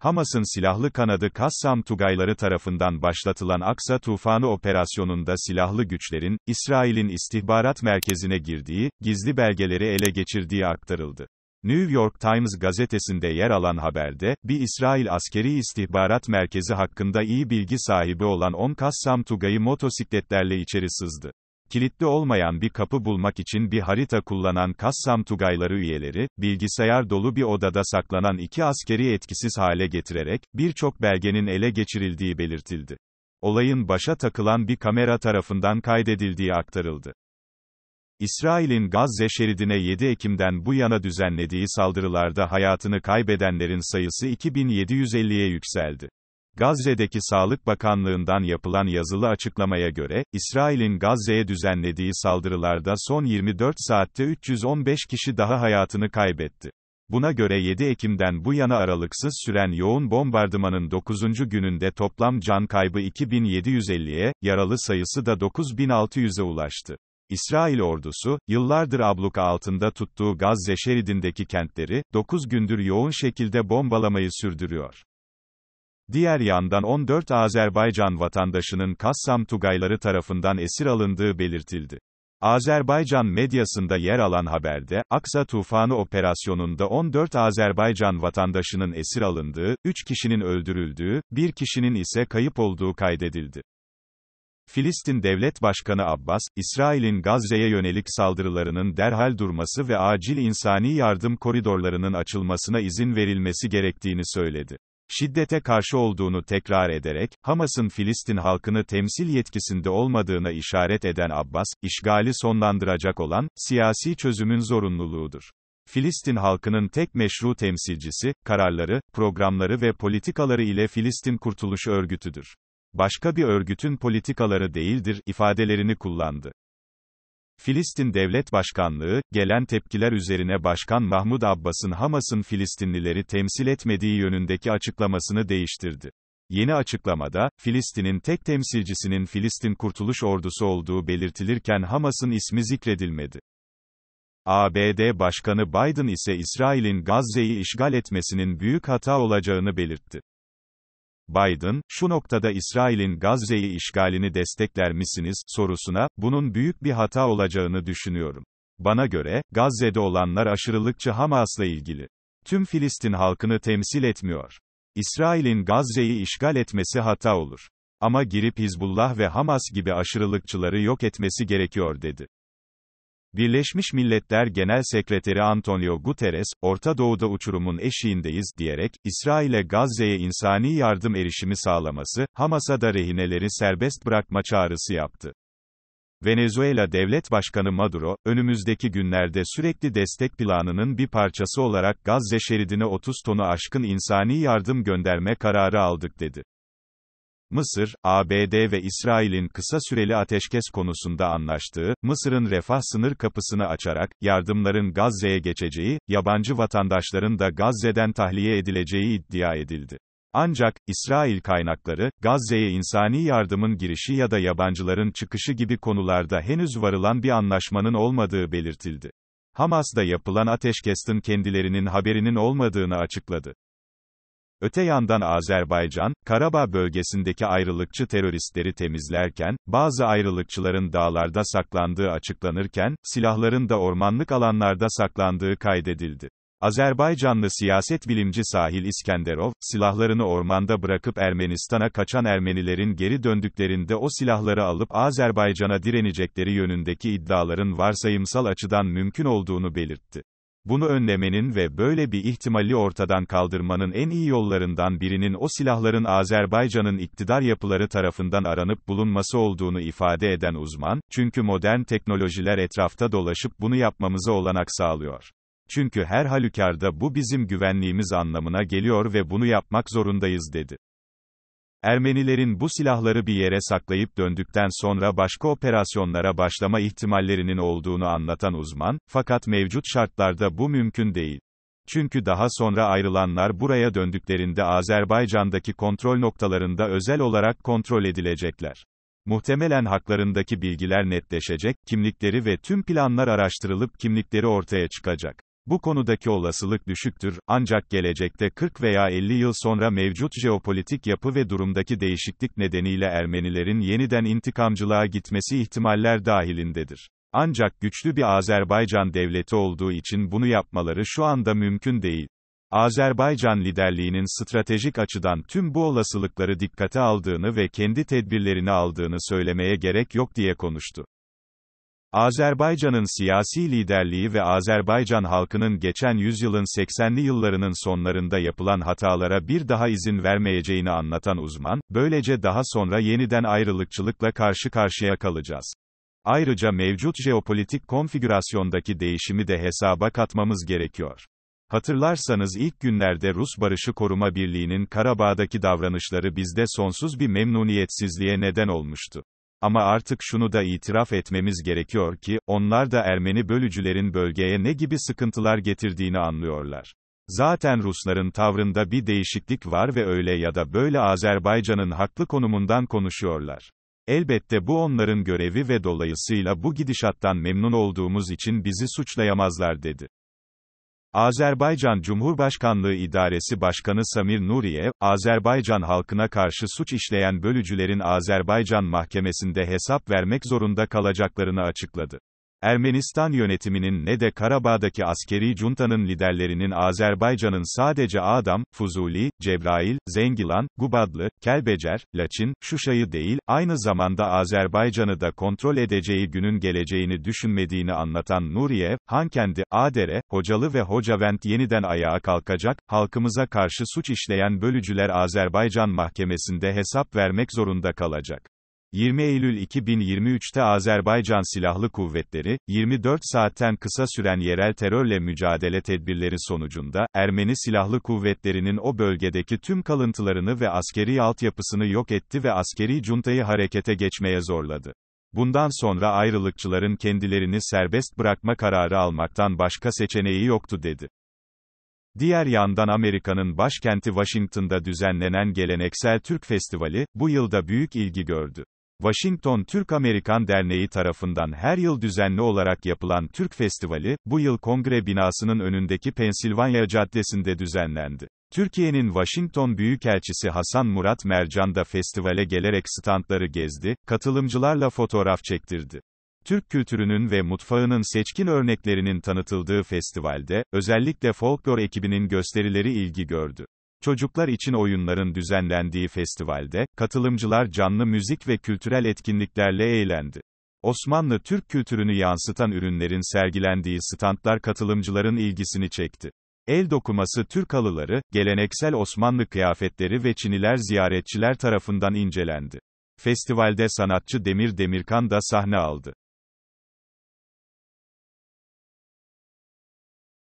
Hamas'ın silahlı kanadı Kassam Tugayları tarafından başlatılan Aksa Tufanı operasyonunda silahlı güçlerin, İsrail'in istihbarat merkezine girdiği, gizli belgeleri ele geçirdiği aktarıldı. New York Times gazetesinde yer alan haberde, bir İsrail askeri istihbarat merkezi hakkında iyi bilgi sahibi olan 10 Kassam Tugay'ı motosikletlerle içeri sızdı. Kilitli olmayan bir kapı bulmak için bir harita kullanan Kassam Tugayları üyeleri, bilgisayar dolu bir odada saklanan iki askeri etkisiz hale getirerek, birçok belgenin ele geçirildiği belirtildi. Olayın başa takılan bir kamera tarafından kaydedildiği aktarıldı. İsrail'in Gazze şeridine 7 Ekim'den bu yana düzenlediği saldırılarda hayatını kaybedenlerin sayısı 2750'ye yükseldi. Gazze'deki Sağlık Bakanlığından yapılan yazılı açıklamaya göre, İsrail'in Gazze'ye düzenlediği saldırılarda son 24 saatte 315 kişi daha hayatını kaybetti. Buna göre 7 Ekim'den bu yana aralıksız süren yoğun bombardımanın 9. gününde toplam can kaybı 2750'ye, yaralı sayısı da 9600'e ulaştı. İsrail ordusu, yıllardır abluka altında tuttuğu Gazze şeridindeki kentleri, 9 gündür yoğun şekilde bombalamayı sürdürüyor. Diğer yandan 14 Azerbaycan vatandaşının Kassam Tugayları tarafından esir alındığı belirtildi. Azerbaycan medyasında yer alan haberde, Aksa Tufanı operasyonunda 14 Azerbaycan vatandaşının esir alındığı, 3 kişinin öldürüldüğü, 1 kişinin ise kayıp olduğu kaydedildi. Filistin Devlet Başkanı Abbas, İsrail'in Gazze'ye yönelik saldırılarının derhal durması ve acil insani yardım koridorlarının açılmasına izin verilmesi gerektiğini söyledi şiddete karşı olduğunu tekrar ederek, Hamas'ın Filistin halkını temsil yetkisinde olmadığına işaret eden Abbas, işgali sonlandıracak olan, siyasi çözümün zorunluluğudur. Filistin halkının tek meşru temsilcisi, kararları, programları ve politikaları ile Filistin Kurtuluş Örgütü'dür. Başka bir örgütün politikaları değildir ifadelerini kullandı. Filistin Devlet Başkanlığı, gelen tepkiler üzerine Başkan Mahmud Abbas'ın Hamas'ın Filistinlileri temsil etmediği yönündeki açıklamasını değiştirdi. Yeni açıklamada, Filistin'in tek temsilcisinin Filistin Kurtuluş Ordusu olduğu belirtilirken Hamas'ın ismi zikredilmedi. ABD Başkanı Biden ise İsrail'in Gazze'yi işgal etmesinin büyük hata olacağını belirtti. Biden, şu noktada İsrail'in Gazze'yi işgalini destekler misiniz sorusuna, bunun büyük bir hata olacağını düşünüyorum. Bana göre, Gazze'de olanlar aşırılıkçı Hamas'la ilgili. Tüm Filistin halkını temsil etmiyor. İsrail'in Gazze'yi işgal etmesi hata olur. Ama girip Hizbullah ve Hamas gibi aşırılıkçıları yok etmesi gerekiyor dedi. Birleşmiş Milletler Genel Sekreteri Antonio Guterres, Orta Doğu'da uçurumun eşiğindeyiz diyerek, İsrail'e Gazze'ye insani yardım erişimi sağlaması, Hamas'a da rehineleri serbest bırakma çağrısı yaptı. Venezuela Devlet Başkanı Maduro, önümüzdeki günlerde sürekli destek planının bir parçası olarak Gazze şeridine 30 tonu aşkın insani yardım gönderme kararı aldık dedi. Mısır, ABD ve İsrail'in kısa süreli ateşkes konusunda anlaştığı, Mısır'ın refah sınır kapısını açarak, yardımların Gazze'ye geçeceği, yabancı vatandaşların da Gazze'den tahliye edileceği iddia edildi. Ancak, İsrail kaynakları, Gazze'ye insani yardımın girişi ya da yabancıların çıkışı gibi konularda henüz varılan bir anlaşmanın olmadığı belirtildi. Hamas da yapılan ateşkesin kendilerinin haberinin olmadığını açıkladı. Öte yandan Azerbaycan, Karabağ bölgesindeki ayrılıkçı teröristleri temizlerken, bazı ayrılıkçıların dağlarda saklandığı açıklanırken, silahların da ormanlık alanlarda saklandığı kaydedildi. Azerbaycanlı siyaset bilimci Sahil İskenderov, silahlarını ormanda bırakıp Ermenistan'a kaçan Ermenilerin geri döndüklerinde o silahları alıp Azerbaycan'a direnecekleri yönündeki iddiaların varsayımsal açıdan mümkün olduğunu belirtti. Bunu önlemenin ve böyle bir ihtimali ortadan kaldırmanın en iyi yollarından birinin o silahların Azerbaycan'ın iktidar yapıları tarafından aranıp bulunması olduğunu ifade eden uzman, çünkü modern teknolojiler etrafta dolaşıp bunu yapmamıza olanak sağlıyor. Çünkü her halükarda bu bizim güvenliğimiz anlamına geliyor ve bunu yapmak zorundayız dedi. Ermenilerin bu silahları bir yere saklayıp döndükten sonra başka operasyonlara başlama ihtimallerinin olduğunu anlatan uzman, fakat mevcut şartlarda bu mümkün değil. Çünkü daha sonra ayrılanlar buraya döndüklerinde Azerbaycan'daki kontrol noktalarında özel olarak kontrol edilecekler. Muhtemelen haklarındaki bilgiler netleşecek, kimlikleri ve tüm planlar araştırılıp kimlikleri ortaya çıkacak. Bu konudaki olasılık düşüktür, ancak gelecekte 40 veya 50 yıl sonra mevcut jeopolitik yapı ve durumdaki değişiklik nedeniyle Ermenilerin yeniden intikamcılığa gitmesi ihtimaller dahilindedir. Ancak güçlü bir Azerbaycan devleti olduğu için bunu yapmaları şu anda mümkün değil. Azerbaycan liderliğinin stratejik açıdan tüm bu olasılıkları dikkate aldığını ve kendi tedbirlerini aldığını söylemeye gerek yok diye konuştu. Azerbaycan'ın siyasi liderliği ve Azerbaycan halkının geçen yüzyılın 80'li yıllarının sonlarında yapılan hatalara bir daha izin vermeyeceğini anlatan uzman, böylece daha sonra yeniden ayrılıkçılıkla karşı karşıya kalacağız. Ayrıca mevcut jeopolitik konfigürasyondaki değişimi de hesaba katmamız gerekiyor. Hatırlarsanız ilk günlerde Rus Barışı Koruma Birliği'nin Karabağ'daki davranışları bizde sonsuz bir memnuniyetsizliğe neden olmuştu. Ama artık şunu da itiraf etmemiz gerekiyor ki, onlar da Ermeni bölücülerin bölgeye ne gibi sıkıntılar getirdiğini anlıyorlar. Zaten Rusların tavrında bir değişiklik var ve öyle ya da böyle Azerbaycan'ın haklı konumundan konuşuyorlar. Elbette bu onların görevi ve dolayısıyla bu gidişattan memnun olduğumuz için bizi suçlayamazlar dedi. Azerbaycan Cumhurbaşkanlığı İdaresi Başkanı Samir Nuriye, Azerbaycan halkına karşı suç işleyen bölücülerin Azerbaycan mahkemesinde hesap vermek zorunda kalacaklarını açıkladı. Ermenistan yönetiminin ne de Karabağ'daki askeri juntanın liderlerinin Azerbaycan'ın sadece Adam, Fuzuli, Cebrail, Zengilan, Gubadlı, Kelbecer, Laçin, Şuşa'yı değil, aynı zamanda Azerbaycan'ı da kontrol edeceği günün geleceğini düşünmediğini anlatan Nuriyev, Hankendi, Adere, Hocalı ve Hocavent yeniden ayağa kalkacak, halkımıza karşı suç işleyen bölücüler Azerbaycan mahkemesinde hesap vermek zorunda kalacak. 20 Eylül 2023'te Azerbaycan Silahlı Kuvvetleri, 24 saatten kısa süren yerel terörle mücadele tedbirleri sonucunda, Ermeni Silahlı Kuvvetleri'nin o bölgedeki tüm kalıntılarını ve askeri altyapısını yok etti ve askeri cuntayı harekete geçmeye zorladı. Bundan sonra ayrılıkçıların kendilerini serbest bırakma kararı almaktan başka seçeneği yoktu dedi. Diğer yandan Amerika'nın başkenti Washington'da düzenlenen geleneksel Türk Festivali, bu yılda büyük ilgi gördü. Washington Türk-Amerikan Derneği tarafından her yıl düzenli olarak yapılan Türk Festivali, bu yıl kongre binasının önündeki Pensilvanya Caddesi'nde düzenlendi. Türkiye'nin Washington Büyükelçisi Hasan Murat Mercan da festivale gelerek standları gezdi, katılımcılarla fotoğraf çektirdi. Türk kültürünün ve mutfağının seçkin örneklerinin tanıtıldığı festivalde, özellikle folklor ekibinin gösterileri ilgi gördü. Çocuklar için oyunların düzenlendiği festivalde, katılımcılar canlı müzik ve kültürel etkinliklerle eğlendi. Osmanlı Türk kültürünü yansıtan ürünlerin sergilendiği standlar katılımcıların ilgisini çekti. El dokuması Türk halıları, geleneksel Osmanlı kıyafetleri ve Çiniler ziyaretçiler tarafından incelendi. Festivalde sanatçı Demir Demirkan da sahne aldı.